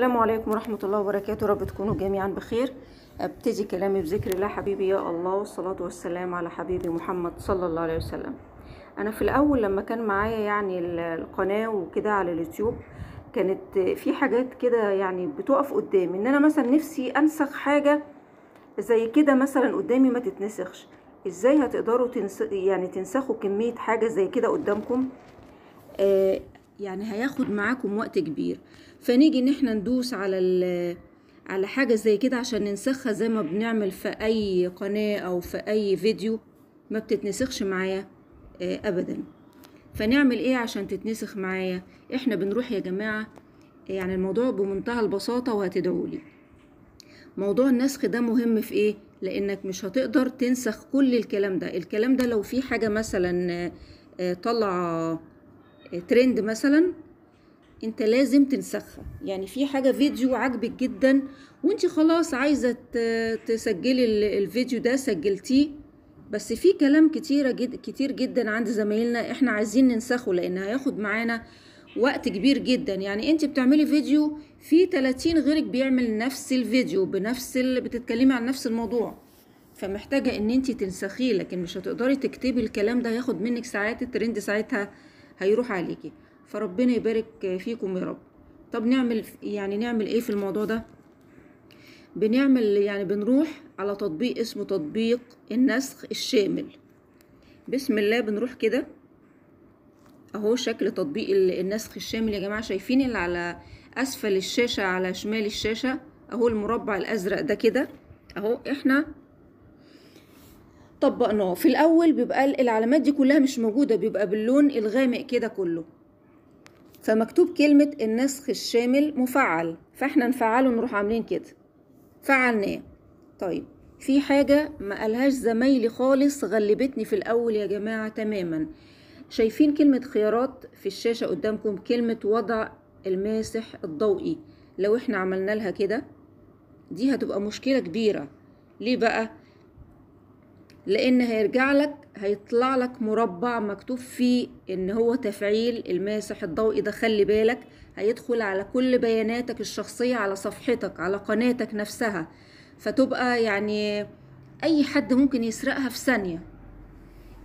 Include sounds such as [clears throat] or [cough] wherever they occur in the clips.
السلام عليكم ورحمة الله وبركاته رب تكونوا جميعا بخير ابتدي كلامي بذكر الله حبيبي يا الله والصلاة والسلام على حبيبي محمد صلى الله عليه وسلم أنا في الأول لما كان معايا يعني القناة وكده على اليوتيوب كانت في حاجات كده يعني بتقف قدامي ان انا مثلا نفسي انسخ حاجة زي كده مثلا قدامي ما تتنسخش ازاي هتقدروا تنس... يعني تنسخوا كمية حاجة زي كده قدامكم آه يعني هياخد معاكم وقت كبير فنيجي ان احنا ندوس على على حاجة زي كده عشان ننسخها زي ما بنعمل في اي قناة او في اي فيديو ما بتتنسخش معايا آه، ابدا فنعمل ايه عشان تتنسخ معايا احنا بنروح يا جماعة آه، يعني الموضوع بمنتهى البساطة وهتدعولي موضوع النسخ ده مهم في ايه لانك مش هتقدر تنسخ كل الكلام ده الكلام ده لو في حاجة مثلا آه، طلع ترند مثلا انت لازم تنسخها يعني في حاجة فيديو عجبك جدا وانت خلاص عايزة تسجلي الفيديو ده سجلتيه بس في كلام كتيرة جد كتير جدا عند زمايلنا احنا عايزين ننسخه لان هياخد معانا وقت كبير جدا يعني انت بتعملي فيديو في 30 غيرك بيعمل نفس الفيديو بنفس ال... بتتكلمي عن نفس الموضوع فمحتاجة ان انت تنسخيه لكن مش هتقدري تكتبي الكلام ده هياخد منك ساعات الترند ساعتها هيروح عليكي فربنا يبارك فيكم يا رب طب نعمل يعني نعمل ايه في الموضوع ده بنعمل يعني بنروح على تطبيق اسمه تطبيق النسخ الشامل بسم الله بنروح كده اهو شكل تطبيق النسخ الشامل يا جماعه شايفين اللي على اسفل الشاشه على شمال الشاشه اهو المربع الازرق ده كده اهو احنا طبقناه في الاول بيبقى العلامات دي كلها مش موجوده بيبقى باللون الغامق كده كله فمكتوب كلمه النسخ الشامل مفعل فاحنا نفعله نروح عاملين كده فعلناه إيه؟ طيب في حاجه ما قالهاش زمايلي خالص غلبتني في الاول يا جماعه تماما شايفين كلمه خيارات في الشاشه قدامكم كلمه وضع الماسح الضوئي لو احنا عملنا لها كده دي هتبقى مشكله كبيره ليه بقى لان هيرجع لك هيطلع لك مربع مكتوب فيه ان هو تفعيل الماسح الضوئي ده خلي بالك هيدخل على كل بياناتك الشخصية على صفحتك على قناتك نفسها فتبقى يعني اي حد ممكن يسرقها في ثانية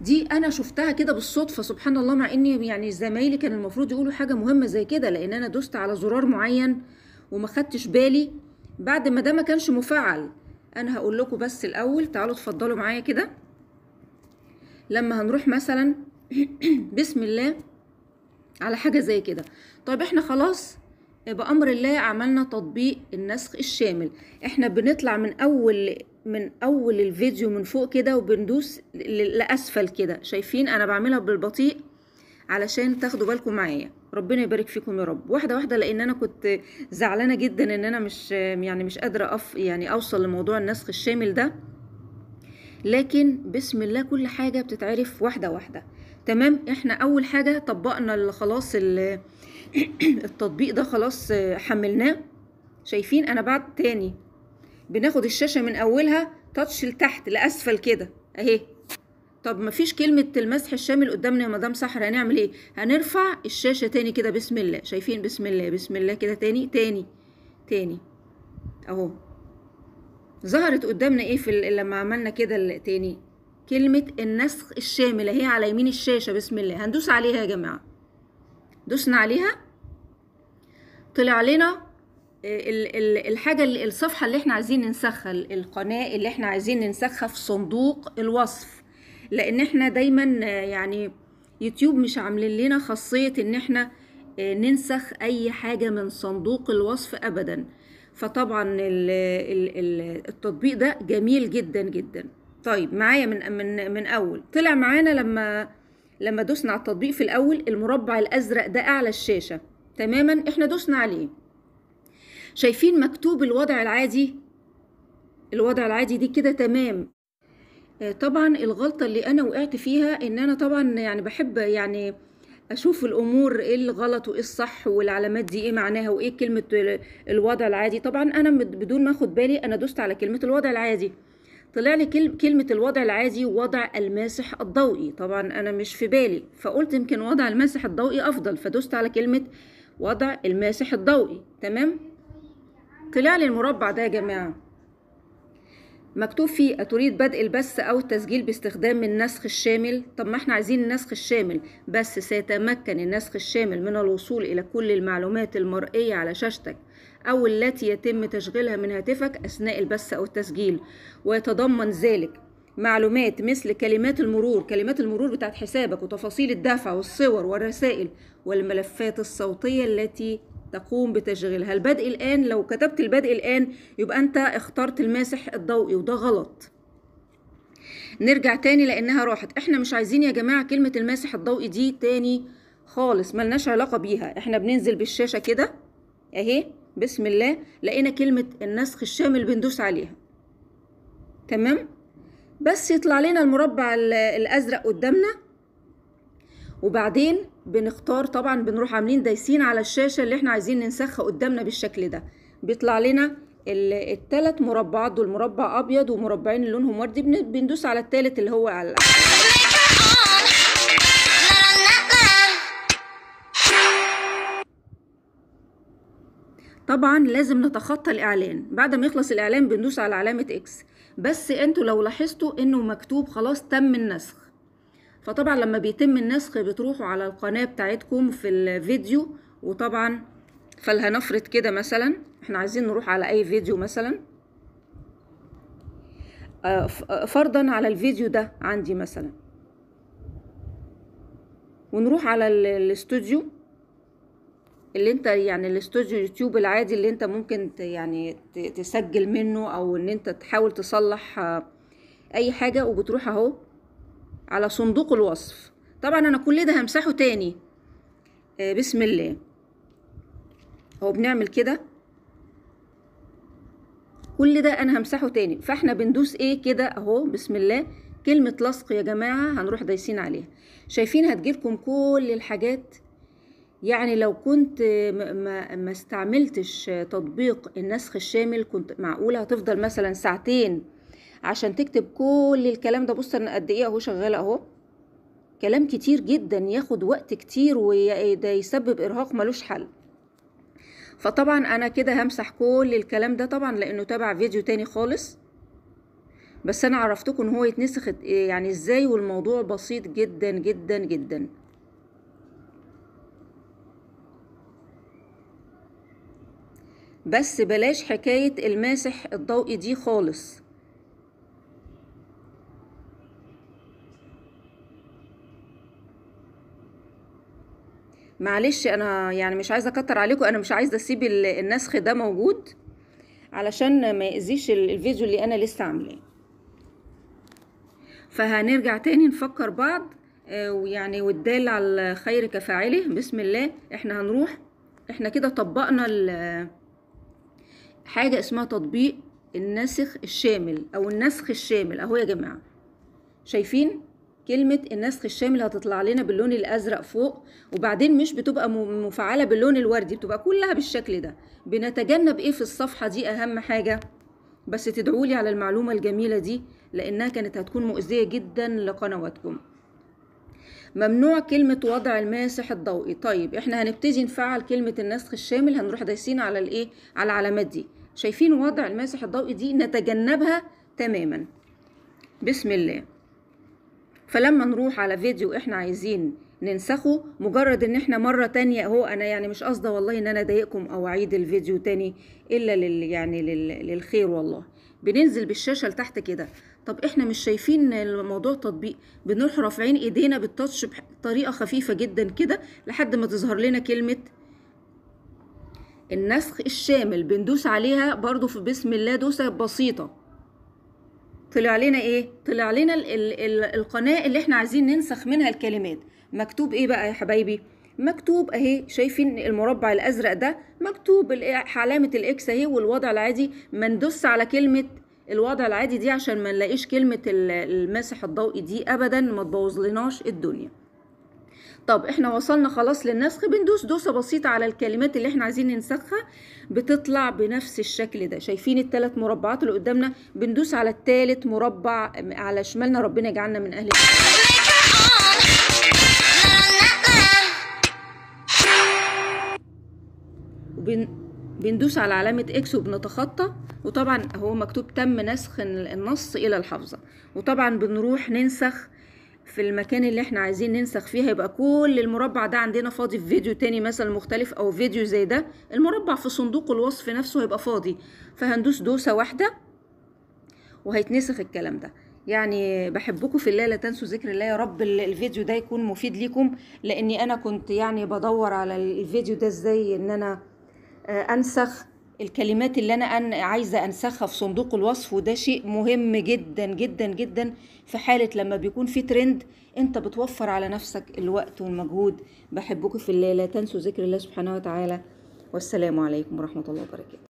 دي انا شفتها كده بالصدفة سبحان الله مع اني يعني زمايلي كان المفروض يقولوا حاجة مهمة زي كده لان انا دوست على زرار معين وما خدتش بالي بعد ما ده ما كانش مفعل انا هقول لكم بس الاول تعالوا اتفضلوا معايا كده لما هنروح مثلا [clears throat] بسم الله على حاجه زي كده طيب احنا خلاص بامر الله عملنا تطبيق النسخ الشامل احنا بنطلع من اول من اول الفيديو من فوق كده وبندوس لاسفل كده شايفين انا بعملها بالبطيء علشان تاخدوا بالكم معايا ربنا يبارك فيكم يا رب واحده واحده لان انا كنت زعلانه جدا ان انا مش يعني مش قادره أف يعني اوصل لموضوع النسخ الشامل ده لكن بسم الله كل حاجه بتتعرف واحده واحده تمام احنا اول حاجه طبقنا خلاص [clears throat] التطبيق ده خلاص حملناه شايفين انا بعد تاني بناخد الشاشه من اولها تاتش لتحت لاسفل كده اهي طب مفيش كلمة المسح الشامل قدامنا يا مدام سحر هنعمل ايه هنرفع الشاشة تاني كده بسم الله شايفين بسم الله بسم الله كده تاني تاني تاني اهو ظهرت قدامنا ايه في لما عملنا كده تاني كلمة النسخ الشامل اهي على يمين الشاشة بسم الله هندوس عليها يا جماعة دوسنا عليها طلع لنا آه، الحاجة الصفحة اللي احنا عايزين ننسخها القناة اللي احنا عايزين ننسخها في صندوق الوصف لان احنا دايما يعني يوتيوب مش عاملين لنا خاصية ان احنا آه، ننسخ اي حاجة من صندوق الوصف ابدا فطبعا التطبيق ده جميل جدا جدا طيب معايا من من من اول طلع معانا لما لما دوسنا على التطبيق في الاول المربع الازرق ده اعلى الشاشه تماما احنا دوسنا عليه شايفين مكتوب الوضع العادي الوضع العادي دي كده تمام آه، طبعا الغلطة اللي أنا وقعت فيها إن أنا طبعا يعني بحب يعني أشوف الأمور إيه الغلط وإيه الصح والعلامات دي إيه معناها وإيه كلمة الوضع العادي طبعا أنا بدون ما أخد بالي أنا دوست على كلمة الوضع العادي طلع لي كلمة الوضع العادي وضع الماسح الضوئي طبعا أنا مش في بالي فقلت يمكن وضع الماسح الضوئي أفضل فدوست على كلمة وضع الماسح الضوئي تمام طلع لي المربع ده يا جماعة مكتوب فيه أتريد بدء البث أو التسجيل باستخدام النسخ الشامل طب ما احنا عايزين النسخ الشامل بس سيتمكن النسخ الشامل من الوصول إلى كل المعلومات المرئية على شاشتك أو التي يتم تشغيلها من هاتفك أثناء البث أو التسجيل ويتضمن ذلك معلومات مثل كلمات المرور كلمات المرور بتاعت حسابك وتفاصيل الدفع والصور والرسائل والملفات الصوتية التي تقوم بتشغيلها البدء الآن لو كتبت البدء الآن يبقى أنت اخترت الماسح الضوئي وده غلط نرجع تاني لأنها راحت احنا مش عايزين يا جماعة كلمة الماسح الضوئي دي تاني خالص ملناش علاقة بيها احنا بننزل بالشاشة كده اهي بسم الله لقينا كلمة النسخ الشامل بندوس عليها تمام بس يطلع لنا المربع الأزرق قدامنا وبعدين بنختار طبعا بنروح عاملين دايسين على الشاشه اللي احنا عايزين ننسخها قدامنا بالشكل ده بيطلع لنا الثلاث مربعات دول مربع ابيض ومربعين لونهم وردي بندوس على الثالث اللي هو على طبعا لازم نتخطى الاعلان بعد ما يخلص الاعلان بندوس على علامه اكس بس انتوا لو لاحظتوا انه مكتوب خلاص تم النسخ فطبعا لما بيتم النسخ بتروحوا على القناة بتاعتكم في الفيديو وطبعا فلهنفرض كده مثلا احنا عايزين نروح على اي فيديو مثلا آه، آه، فرضا على الفيديو ده عندي مثلا ونروح على الاستوديو اللي انت يعني الاستوديو يوتيوب العادي اللي انت ممكن يعني تسجل منه او ان انت تحاول تصلح آه، اي حاجة وبتروح اهو على صندوق الوصف طبعا انا كل ده همسحه تاني آه بسم الله هو بنعمل كده كل ده انا همسحه تاني فاحنا بندوس ايه كده اهو بسم الله كلمة لصق يا جماعة هنروح دايسين عليها شايفين هتجيلكم كل الحاجات يعني لو كنت ما, ما استعملتش تطبيق النسخ الشامل كنت معقولة هتفضل مثلا ساعتين عشان تكتب كل الكلام ده بص انا قد ايه اهو شغاله اهو كلام كتير جدا ياخد وقت كتير وده يسبب ارهاق ملوش حل فطبعا انا كده همسح كل الكلام ده طبعا لانه تابع فيديو تاني خالص بس انا عرفتكم ان هو يتنسخ يعني ازاي والموضوع بسيط جدا جدا جدا بس بلاش حكاية الماسح الضوئي دي خالص معلش انا يعني مش عايزه اكتر عليكم انا مش عايزه اسيب النسخ ده موجود علشان ما يأذيش الفيديو اللي انا لسه عاملاه فهنرجع تاني نفكر بعض آه، ويعني والدال على الخير كفاعله بسم الله احنا هنروح احنا كده طبقنا حاجه اسمها تطبيق النسخ الشامل او النسخ الشامل اهو يا جماعه شايفين كلمة النسخ الشامل هتطلع لنا باللون الأزرق فوق وبعدين مش بتبقى مفعلة باللون الوردي بتبقى كلها بالشكل ده بنتجنب إيه في الصفحة دي أهم حاجة بس تدعولي على المعلومة الجميلة دي لأنها كانت هتكون مؤذية جدا لقنواتكم ممنوع كلمة وضع الماسح الضوئي طيب احنا هنبتدي نفعل كلمة النسخ الشامل هنروح دايسين على الايه على العلامات دي شايفين وضع الماسح الضوئي دي نتجنبها تماما بسم الله فلما نروح على فيديو احنا عايزين ننسخه مجرد ان احنا مرة تانية اهو انا يعني مش قصده والله ان انا اضايقكم او اعيد الفيديو تاني الا لل يعني لل للخير والله بننزل بالشاشة لتحت كده طب احنا مش شايفين الموضوع تطبيق بنروح رافعين ايدينا بالتاتش بطريقة خفيفة جدا كده لحد ما تظهر لنا كلمة النسخ الشامل بندوس عليها برضو في بسم الله دوسة بسيطة طلع لنا ايه طلع لنا الـ الـ الـ القناه اللي احنا عايزين ننسخ منها الكلمات مكتوب ايه بقى يا حبايبي مكتوب اهي شايفين المربع الازرق ده مكتوب علامه الاكس اهي والوضع العادي ما ندوس على كلمه الوضع العادي دي عشان ما نلاقيش كلمه المسح الضوئي دي ابدا ما تبوظلناش الدنيا طب احنا وصلنا خلاص للنسخ بندوس دوسه بسيطه على الكلمات اللي احنا عايزين ننسخها بتطلع بنفس الشكل ده شايفين الثلاث مربعات اللي قدامنا بندوس على الثالث مربع على شمالنا ربنا يجعلنا من اهل وبن... بندوس على علامة اكس وبنتخطى وطبعا هو مكتوب تم نسخ النص الى الحافظة وطبعا بنروح ننسخ في المكان اللي احنا عايزين ننسخ فيه هيبقى كل المربع ده عندنا فاضي في فيديو تاني مثلا مختلف او فيديو زي ده المربع في صندوق الوصف نفسه هيبقى فاضي فهندوس دوسة واحدة وهيتنسخ الكلام ده يعني بحبكم في الله لا تنسوا ذكر الله يا رب الفيديو ده يكون مفيد ليكم لاني انا كنت يعني بدور على الفيديو ده ازاي ان انا آه، انسخ الكلمات اللي انا عايزه انسخها في صندوق الوصف وده شيء مهم جدا جدا جدا في حاله لما بيكون في ترند انت بتوفر على نفسك الوقت والمجهود بحبكم في الليلة تنسوا ذكر الله سبحانه وتعالى والسلام عليكم ورحمه الله وبركاته